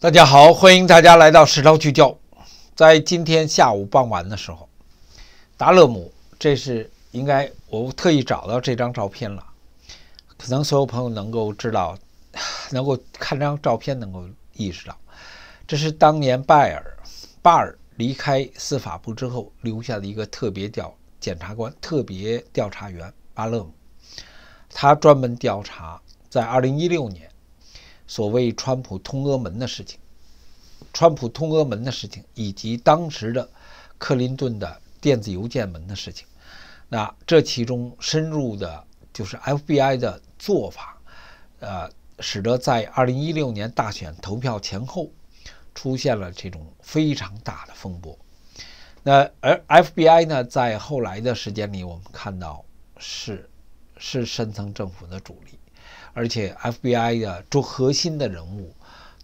大家好，欢迎大家来到《时事聚焦》。在今天下午傍晚的时候，达勒姆，这是应该我特意找到这张照片了。可能所有朋友能够知道，能够看这张照片，能够意识到，这是当年拜尔巴尔离开司法部之后留下的一个特别调检察官、特别调查员巴勒姆。他专门调查，在二零一六年。所谓川普通俄门的事情，川普通俄门的事情，以及当时的克林顿的电子邮件门的事情，那这其中深入的就是 FBI 的做法，呃，使得在二零一六年大选投票前后出现了这种非常大的风波。那而 FBI 呢，在后来的时间里，我们看到是是深层政府的主力。而且 FBI 的最核心的人物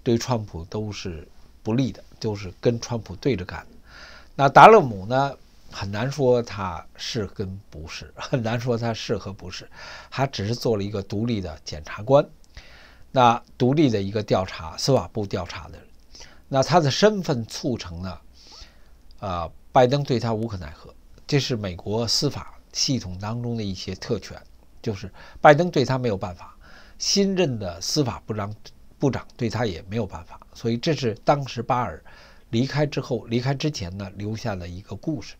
对川普都是不利的，都是跟川普对着干那达勒姆呢？很难说他是跟不是，很难说他是和不是。他只是做了一个独立的检察官，那独立的一个调查，司法部调查的人。那他的身份促成了，呃，拜登对他无可奈何。这是美国司法系统当中的一些特权，就是拜登对他没有办法。新任的司法部长部长对他也没有办法，所以这是当时巴尔离开之后、离开之前呢留下了一个故事，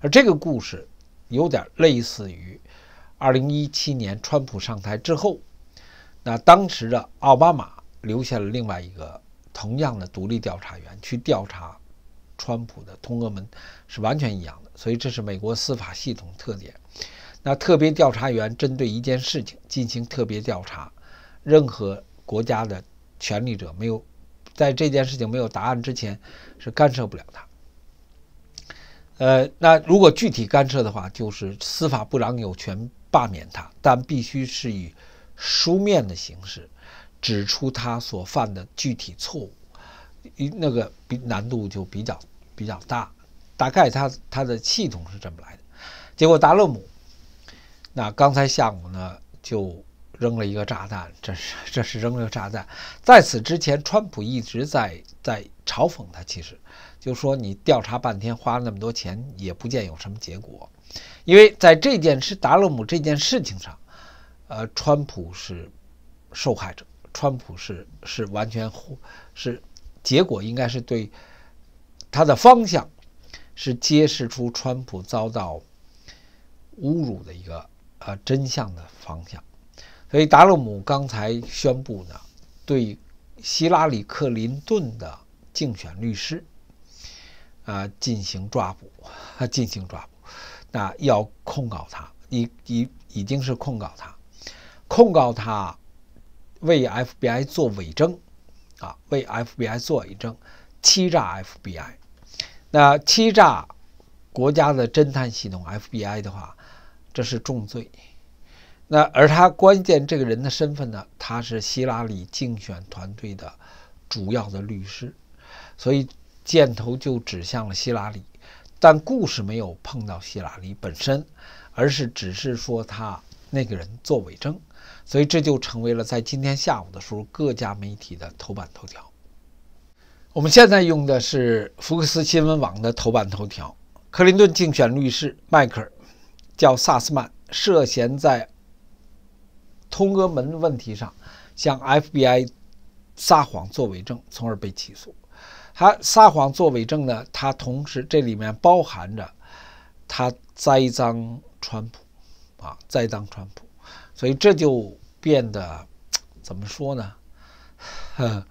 而这个故事有点类似于2017年川普上台之后，那当时的奥巴马留下了另外一个同样的独立调查员去调查川普的通俄门是完全一样的，所以这是美国司法系统特点。那特别调查员针对一件事情进行特别调查，任何国家的权力者没有在这件事情没有答案之前是干涉不了他。呃，那如果具体干涉的话，就是司法部长有权罢免他，但必须是以书面的形式指出他所犯的具体错误，那个比难度就比较比较大。大概他他的系统是这么来的？结果达勒姆。那刚才下午呢，就扔了一个炸弹，这是这是扔了个炸弹。在此之前，川普一直在在嘲讽他，其实就说你调查半天，花那么多钱也不见有什么结果。因为在这件事达勒姆这件事情上，呃，川普是受害者，川普是是完全是是结果，应该是对他的方向是揭示出川普遭到侮辱的一个。啊，真相的方向。所以，达鲁姆刚才宣布呢，对希拉里克林顿的竞选律师啊进行抓捕，啊 进行抓捕，那要控告他，已已已经是控告他，控告他为 FBI 做伪证，啊为 FBI 做伪证，欺诈 FBI，那欺诈国家的侦探系统 FBI 的话。这是重罪。那而他关键这个人的身份呢？他是希拉里竞选团队的主要的律师，所以箭头就指向了希拉里。但故事没有碰到希拉里本身，而是只是说他那个人做伪证，所以这就成为了在今天下午的时候各家媒体的头版头条。我们现在用的是福克斯新闻网的头版头条：克林顿竞选律师迈克尔。叫萨斯曼涉嫌在通俄门问题上向 FBI 撒谎做伪证，从而被起诉。他撒谎做伪证呢？他同时这里面包含着他栽赃川普，啊，栽赃川普。所以这就变得怎么说呢？呃。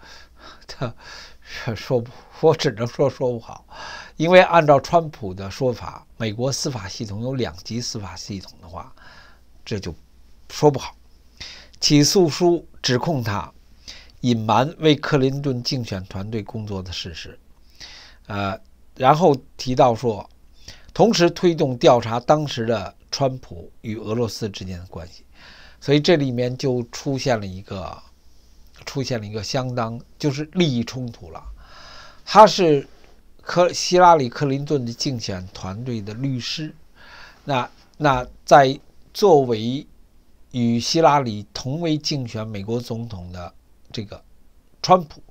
他 说：“我只能说说不好，因为按照川普的说法，美国司法系统有两级司法系统的话，这就说不好。起诉书指控他隐瞒为克林顿竞选团队工作的事实，呃，然后提到说，同时推动调查当时的川普与俄罗斯之间的关系，所以这里面就出现了一个。”出现了一个相当就是利益冲突了，他是克希拉里克林顿的竞选团队的律师，那那在作为与希拉里同为竞选美国总统的这个川普，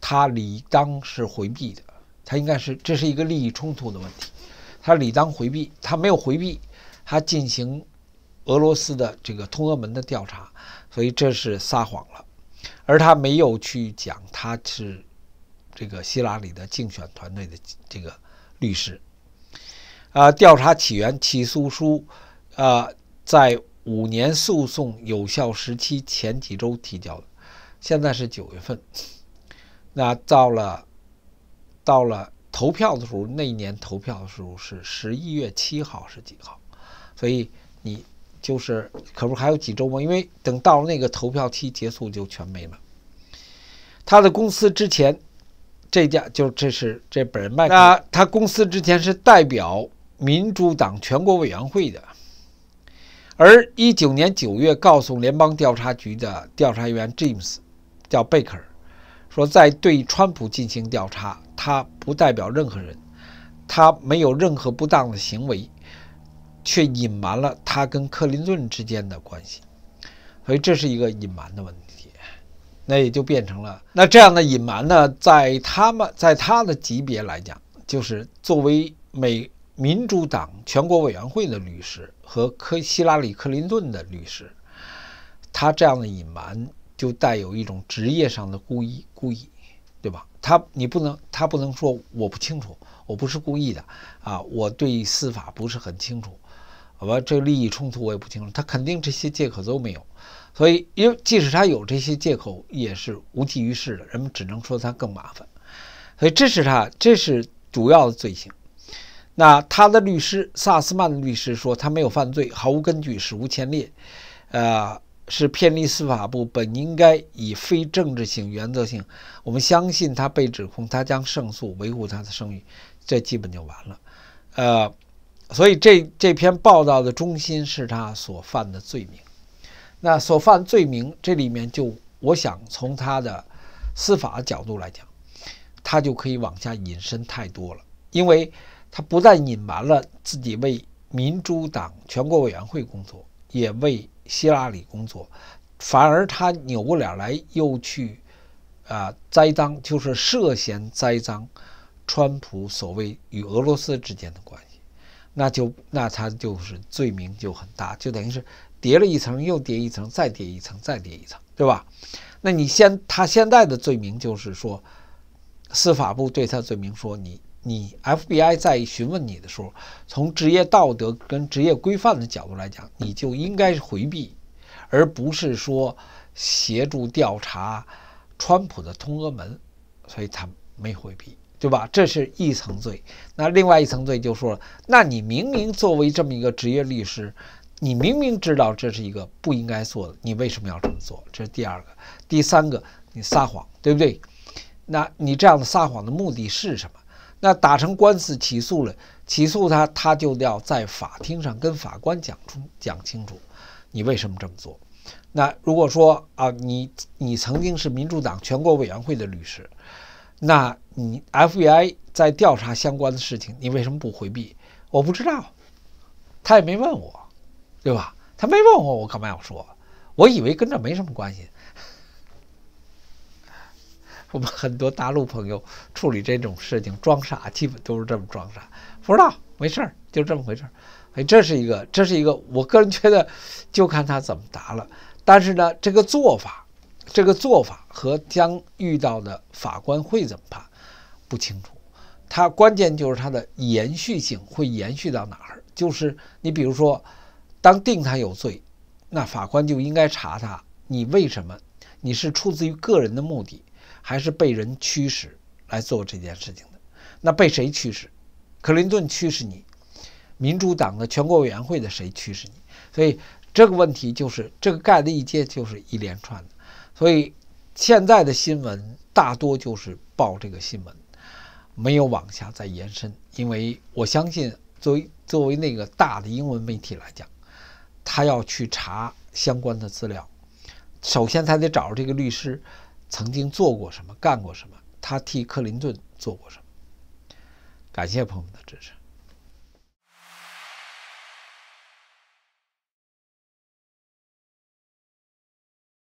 他理当是回避的，他应该是这是一个利益冲突的问题，他理当回避，他没有回避，他进行俄罗斯的这个通俄门的调查，所以这是撒谎了。而他没有去讲，他是这个希拉里的竞选团队的这个律师。啊，调查起源起诉书，呃，在五年诉讼有效时期前几周提交的。现在是九月份，那到了到了投票的时候，那一年投票的时候是十一月七号，是几号？所以你。就是，可不还有几周吗？因为等到了那个投票期结束，就全没了。他的公司之前，这家就这是这本人卖。那他公司之前是代表民主党全国委员会的，而一九年九月告诉联邦调查局的调查员 James，叫贝克，说在对川普进行调查，他不代表任何人，他没有任何不当的行为。却隐瞒了他跟克林顿之间的关系，所以这是一个隐瞒的问题。那也就变成了那这样的隐瞒呢，在他们在他的级别来讲，就是作为美民主党全国委员会的律师和科希拉里克林顿的律师，他这样的隐瞒就带有一种职业上的故意，故意，对吧？他你不能，他不能说我不清楚，我不是故意的啊，我对司法不是很清楚。好吧，这个利益冲突我也不清楚，他肯定这些借口都没有，所以，因即使他有这些借口也是无济于事的，人们只能说他更麻烦，所以这是他这是主要的罪行。那他的律师萨斯曼的律师说他没有犯罪，毫无根据，史无前例，呃，是偏离司法部本应该以非政治性原则性。我们相信他被指控，他将胜诉，维护他的声誉，这基本就完了，呃。所以，这这篇报道的中心是他所犯的罪名。那所犯罪名，这里面就我想从他的司法角度来讲，他就可以往下引申太多了，因为他不但隐瞒了自己为民主党全国委员会工作，也为希拉里工作，反而他扭过脸来又去啊栽赃，就是涉嫌栽赃川普所谓与俄罗斯之间的关系。那就那他就是罪名就很大，就等于是叠了一层又叠一层，再叠一层再叠一层，对吧？那你先他现在的罪名就是说，司法部对他罪名说，你你 FBI 在询问你的时候，从职业道德跟职业规范的角度来讲，你就应该是回避，而不是说协助调查川普的通俄门，所以他没回避。对吧？这是一层罪，那另外一层罪就说，了，那你明明作为这么一个职业律师，你明明知道这是一个不应该做的，你为什么要这么做？这是第二个，第三个，你撒谎，对不对？那你这样的撒谎的目的是什么？那打成官司起诉了，起诉他，他就要在法庭上跟法官讲出讲清楚，你为什么这么做？那如果说啊，你你曾经是民主党全国委员会的律师，那。你 FBI 在调查相关的事情，你为什么不回避？我不知道，他也没问我，对吧？他没问我，我干嘛要说？我以为跟这没什么关系。我们很多大陆朋友处理这种事情，装傻基本都是这么装傻，不知道，没事儿，就这么回事儿。哎，这是一个，这是一个，我个人觉得，就看他怎么答了。但是呢，这个做法，这个做法和将遇到的法官会怎么判？不清楚，它关键就是它的延续性会延续到哪儿？就是你比如说，当定他有罪，那法官就应该查他你为什么？你是出自于个人的目的，还是被人驱使来做这件事情的？那被谁驱使？克林顿驱使你？民主党的全国委员会的谁驱使你？所以这个问题就是这个盖的一接就是一连串的，所以现在的新闻大多就是报这个新闻。没有往下再延伸，因为我相信，作为作为那个大的英文媒体来讲，他要去查相关的资料，首先他得找这个律师曾经做过什么，干过什么，他替克林顿做过什么。感谢朋友们的支持。